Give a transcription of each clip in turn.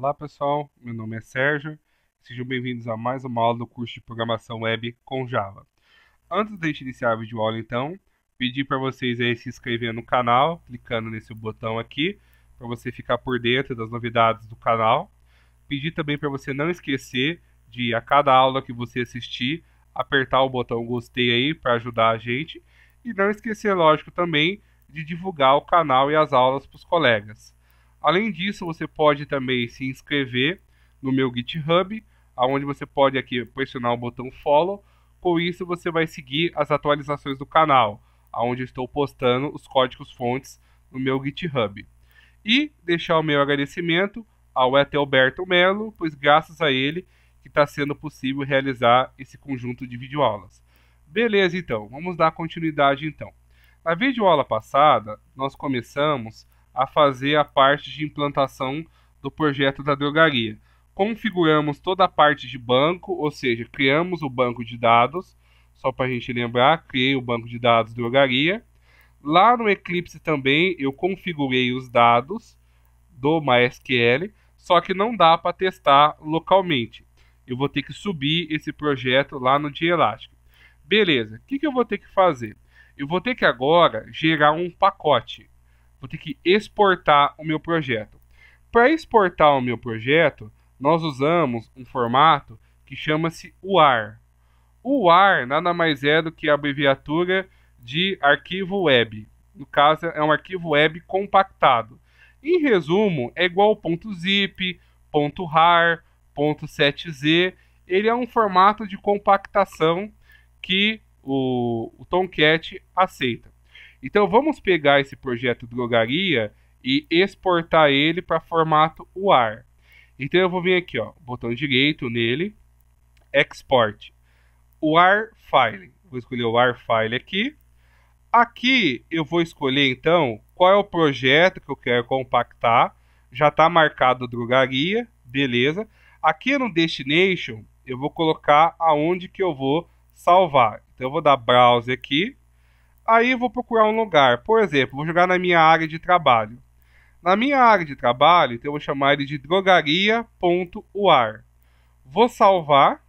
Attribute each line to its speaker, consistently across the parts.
Speaker 1: Olá pessoal, meu nome é Sérgio, sejam bem-vindos a mais uma aula do curso de Programação Web com Java. Antes de a gente iniciar a videoaula então, pedi para vocês aí se inscrever no canal, clicando nesse botão aqui, para você ficar por dentro das novidades do canal. Pedi também para você não esquecer de, a cada aula que você assistir, apertar o botão gostei aí para ajudar a gente. E não esquecer, lógico, também de divulgar o canal e as aulas para os colegas. Além disso, você pode também se inscrever no meu GitHub, aonde você pode aqui pressionar o botão follow. Com isso, você vai seguir as atualizações do canal, aonde estou postando os códigos fontes no meu GitHub. E deixar o meu agradecimento ao Etelberto Melo, pois graças a ele que está sendo possível realizar esse conjunto de videoaulas. Beleza, então, vamos dar continuidade então. Na videoaula passada, nós começamos a fazer a parte de implantação do projeto da drogaria. Configuramos toda a parte de banco, ou seja, criamos o banco de dados, só para a gente lembrar, criei o banco de dados drogaria. Lá no Eclipse também eu configurei os dados do MySQL, só que não dá para testar localmente. Eu vou ter que subir esse projeto lá no Elastic. Beleza, o que, que eu vou ter que fazer? Eu vou ter que agora gerar um pacote vou ter que exportar o meu projeto. Para exportar o meu projeto, nós usamos um formato que chama-se UAR. O UAR nada mais é do que a abreviatura de arquivo web. No caso, é um arquivo web compactado. Em resumo, é igual ponto .zip, ponto .rar, ponto .7z. Ele é um formato de compactação que o Tomcat aceita. Então vamos pegar esse projeto drogaria e exportar ele para formato UAR. Então eu vou vir aqui, ó, botão direito nele, export, UAR file. Vou escolher o UAR file aqui. Aqui eu vou escolher então qual é o projeto que eu quero compactar. Já está marcado drogaria, beleza. Aqui no destination eu vou colocar aonde que eu vou salvar. Então eu vou dar browse aqui Aí vou procurar um lugar. Por exemplo, vou jogar na minha área de trabalho. Na minha área de trabalho, então eu vou chamar ele de drogaria.uar. Vou salvar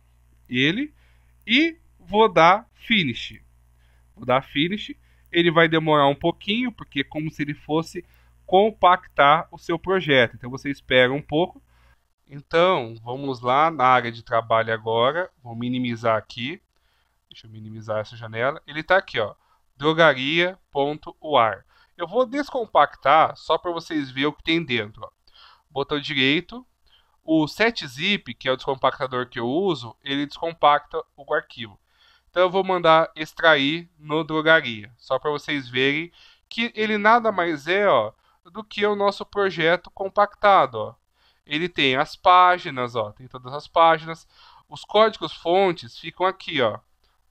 Speaker 1: ele e vou dar finish. Vou dar finish. Ele vai demorar um pouquinho, porque é como se ele fosse compactar o seu projeto. Então você espera um pouco. Então, vamos lá na área de trabalho agora. Vou minimizar aqui. Deixa eu minimizar essa janela. Ele está aqui, ó drogaria.uar. Eu vou descompactar só para vocês verem o que tem dentro. Botão direito, o 7zip, que é o descompactador que eu uso, ele descompacta o arquivo. Então eu vou mandar extrair no drogaria, só para vocês verem que ele nada mais é ó, do que o nosso projeto compactado. Ó. Ele tem as páginas, ó, tem todas as páginas. Os códigos fontes ficam aqui, ó,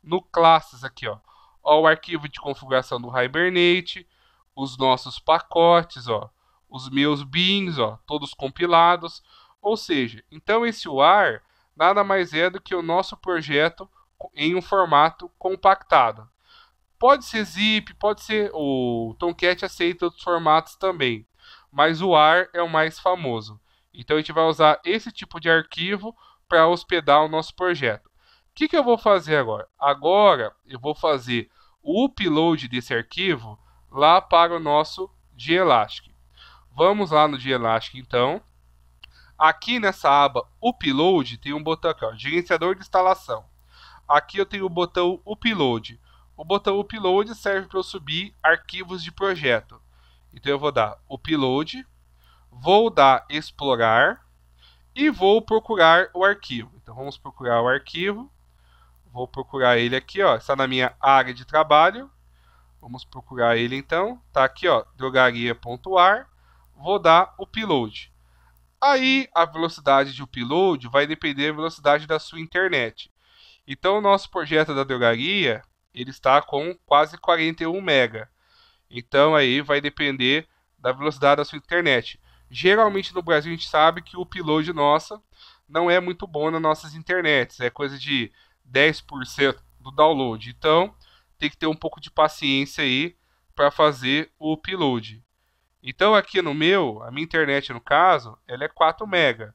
Speaker 1: no classes aqui, ó ó, o arquivo de configuração do Hibernate, os nossos pacotes, ó, os meus bins, ó, todos compilados. Ou seja, então esse UAR nada mais é do que o nosso projeto em um formato compactado. Pode ser zip, pode ser o Tomcat aceita outros formatos também, mas o AR é o mais famoso. Então a gente vai usar esse tipo de arquivo para hospedar o nosso projeto. O que, que eu vou fazer agora? Agora eu vou fazer o upload desse arquivo lá para o nosso de Vamos lá no de então. Aqui nessa aba Upload tem um botão aqui, ó, gerenciador de instalação. Aqui eu tenho o botão Upload. O botão Upload serve para eu subir arquivos de projeto. Então eu vou dar Upload, vou dar Explorar e vou procurar o arquivo. Então vamos procurar o arquivo. Vou procurar ele aqui, ó. Está na minha área de trabalho. Vamos procurar ele então. Tá aqui, ó, drogaria.ar. Vou dar upload. Aí a velocidade de upload vai depender da velocidade da sua internet. Então o nosso projeto da drogaria, ele está com quase 41 mega. Então aí vai depender da velocidade da sua internet. Geralmente no Brasil a gente sabe que o upload nossa não é muito bom nas nossas internets, é coisa de 10% do download. Então, tem que ter um pouco de paciência aí para fazer o upload. Então, aqui no meu, a minha internet no caso, ela é 4 mega.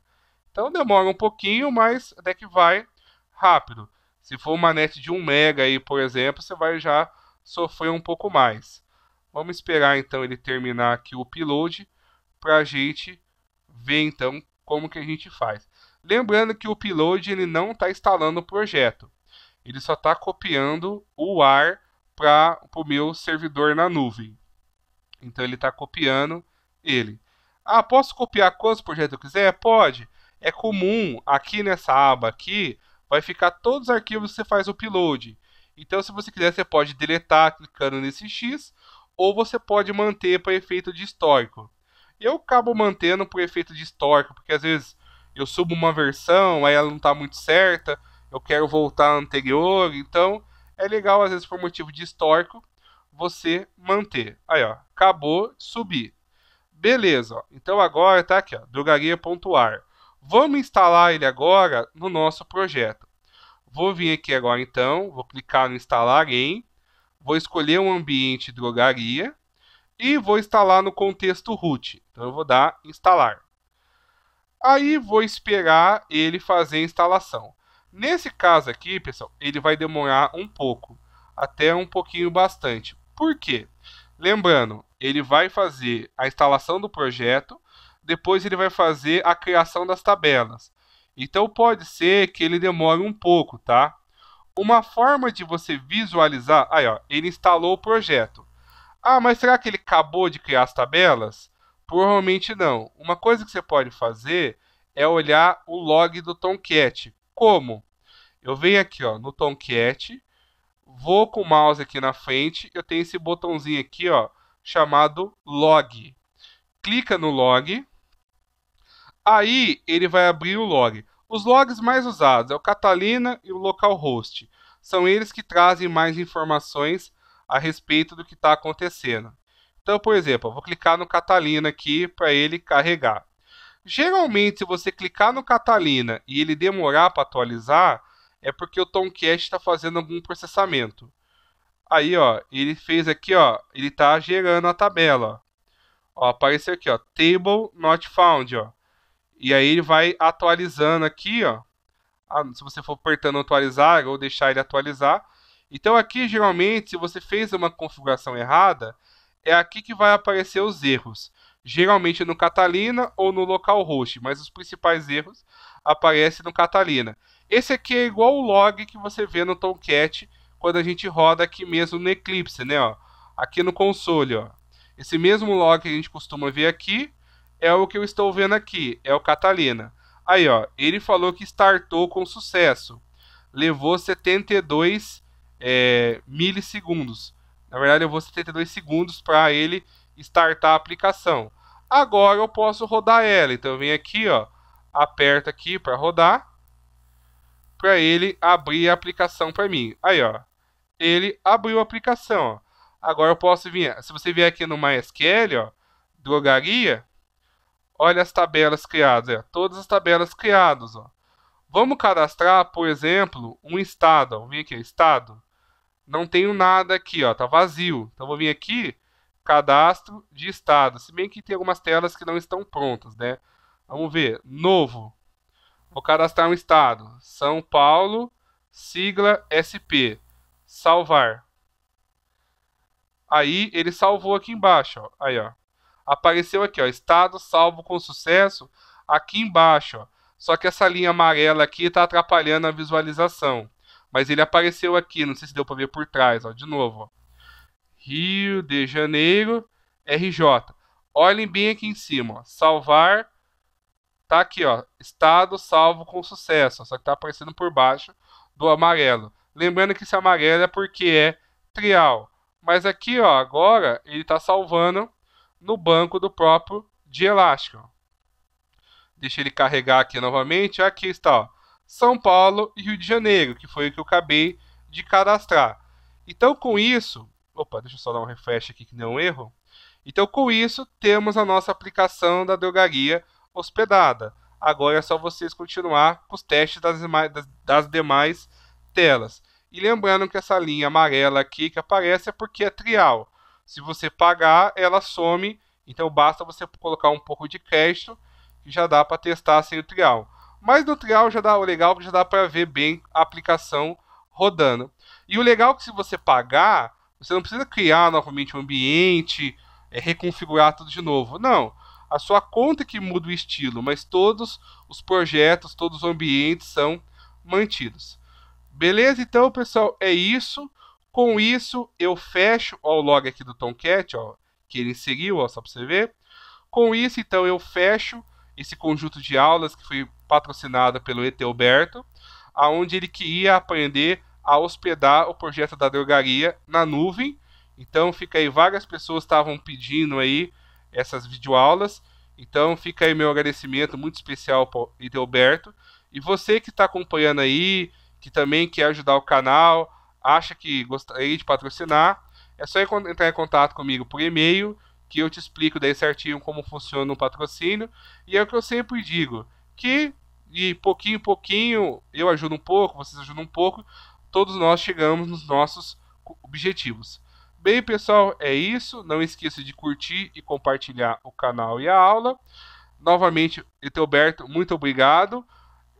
Speaker 1: Então, demora um pouquinho, mas até que vai rápido. Se for uma net de 1 mega aí, por exemplo, você vai já sofrer um pouco mais. Vamos esperar então ele terminar aqui o upload para a gente ver então como que a gente faz. Lembrando que o upload ele não está instalando o projeto, ele só está copiando o ar para o meu servidor na nuvem. Então ele está copiando ele. Ah, posso copiar quantos projetos eu quiser? Pode. É comum aqui nessa aba aqui vai ficar todos os arquivos que você faz o upload. Então, se você quiser, você pode deletar clicando nesse X, ou você pode manter para efeito de histórico. Eu acabo mantendo para efeito de histórico, porque às vezes eu subo uma versão, aí ela não tá muito certa, eu quero voltar à anterior, então é legal às vezes por motivo de histórico você manter. Aí, ó, acabou de subir. Beleza, ó. Então agora tá aqui, ó, drogaria.ar. Vamos instalar ele agora no nosso projeto. Vou vir aqui agora então, vou clicar no instalar em, vou escolher um ambiente drogaria e vou instalar no contexto root. Então eu vou dar instalar. Aí vou esperar ele fazer a instalação. Nesse caso aqui, pessoal, ele vai demorar um pouco, até um pouquinho bastante. Por quê? Lembrando, ele vai fazer a instalação do projeto, depois ele vai fazer a criação das tabelas. Então pode ser que ele demore um pouco, tá? Uma forma de você visualizar, aí ó, ele instalou o projeto. Ah, mas será que ele acabou de criar as tabelas? Provavelmente não. Uma coisa que você pode fazer é olhar o log do Tomcat. Como? Eu venho aqui ó, no Tomcat, vou com o mouse aqui na frente, eu tenho esse botãozinho aqui ó, chamado log. Clica no log, aí ele vai abrir o log. Os logs mais usados é o Catalina e o localhost. São eles que trazem mais informações a respeito do que está acontecendo. Então, por exemplo, eu vou clicar no Catalina aqui para ele carregar. Geralmente, se você clicar no Catalina e ele demorar para atualizar, é porque o Tomcat está fazendo algum processamento. Aí, ó, ele fez aqui, ó, ele está gerando a tabela. Ó, apareceu aqui, ó, table not found, ó. E aí ele vai atualizando aqui, ó. Ah, se você for apertando atualizar ou deixar ele atualizar. Então aqui, geralmente, se você fez uma configuração errada, é aqui que vai aparecer os erros. Geralmente é no Catalina ou no localhost, mas os principais erros aparecem no Catalina. Esse aqui é igual o log que você vê no Tomcat quando a gente roda aqui mesmo no Eclipse, né? Ó, aqui no console, ó. Esse mesmo log que a gente costuma ver aqui é o que eu estou vendo aqui, é o Catalina. Aí, ó, ele falou que startou com sucesso. Levou 72 é, eh, milissegundos. Na verdade, eu vou 72 segundos para ele startar a aplicação. Agora eu posso rodar ela. Então eu venho aqui, ó, aperto aqui para rodar, para ele abrir a aplicação para mim. Aí, ó, ele abriu a aplicação. Ó. Agora eu posso vir. Se você vier aqui no MySQL, ó, drogaria, olha as tabelas criadas, ó, é, todas as tabelas criadas. Ó. Vamos cadastrar, por exemplo, um estado. Ó. Vem aqui, estado não tenho nada aqui, ó, tá vazio. Então vou vir aqui, cadastro de estado. Se bem que tem algumas telas que não estão prontas, né? Vamos ver, novo. Vou cadastrar um estado, São Paulo, sigla SP. Salvar. Aí ele salvou aqui embaixo, ó. Aí, ó. Apareceu aqui, ó, estado salvo com sucesso aqui embaixo, ó. Só que essa linha amarela aqui está atrapalhando a visualização. Mas ele apareceu aqui, não sei se deu para ver por trás, ó, de novo. Ó. Rio de Janeiro, RJ. Olhem bem aqui em cima, ó. salvar. Tá aqui, ó, estado salvo com sucesso, só que tá aparecendo por baixo do amarelo. Lembrando que esse amarelo é porque é trial. Mas aqui, ó, agora ele tá salvando no banco do próprio de elástico. Deixa ele carregar aqui novamente. Aqui está, ó. São Paulo e Rio de Janeiro, que foi o que eu acabei de cadastrar. Então, com isso, opa, deixa eu só dar um refresh aqui que não erro. Então, com isso, temos a nossa aplicação da drogaria hospedada. Agora é só vocês continuar com os testes das, das, demais telas. E lembrando que essa linha amarela aqui que aparece é porque é trial. Se você pagar, ela some. Então basta você colocar um pouco de crédito que já dá para testar sem o trial. Mas no trial já dá o legal é que já dá para ver bem a aplicação rodando. E o legal é que se você pagar, você não precisa criar novamente o um ambiente, é, reconfigurar tudo de novo. Não. A sua conta é que muda o estilo, mas todos os projetos, todos os ambientes são mantidos. Beleza? Então, pessoal, é isso. Com isso, eu fecho ó, o log aqui do Tomcat, ó, que ele inseriu, ó, só para você ver. Com isso, então, eu fecho esse conjunto de aulas que foi patrocinado pelo Eteoberto, aonde ele queria aprender a hospedar o projeto da drogaria na nuvem. Então fica aí, várias pessoas estavam pedindo aí essas videoaulas. Então fica aí meu agradecimento muito especial para o Etelberto. E você que está acompanhando aí, que também quer ajudar o canal, acha que gostaria de patrocinar, é só entrar em contato comigo por e-mail que eu te explico daí certinho como funciona o patrocínio. E é o que eu sempre digo, que de pouquinho em pouquinho, eu ajudo um pouco, vocês ajudam um pouco, todos nós chegamos nos nossos objetivos. Bem, pessoal, é isso. Não esqueça de curtir e compartilhar o canal e a aula. Novamente, Etelberto, muito obrigado.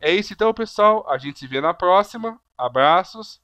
Speaker 1: É isso então, pessoal. A gente se vê na próxima. Abraços.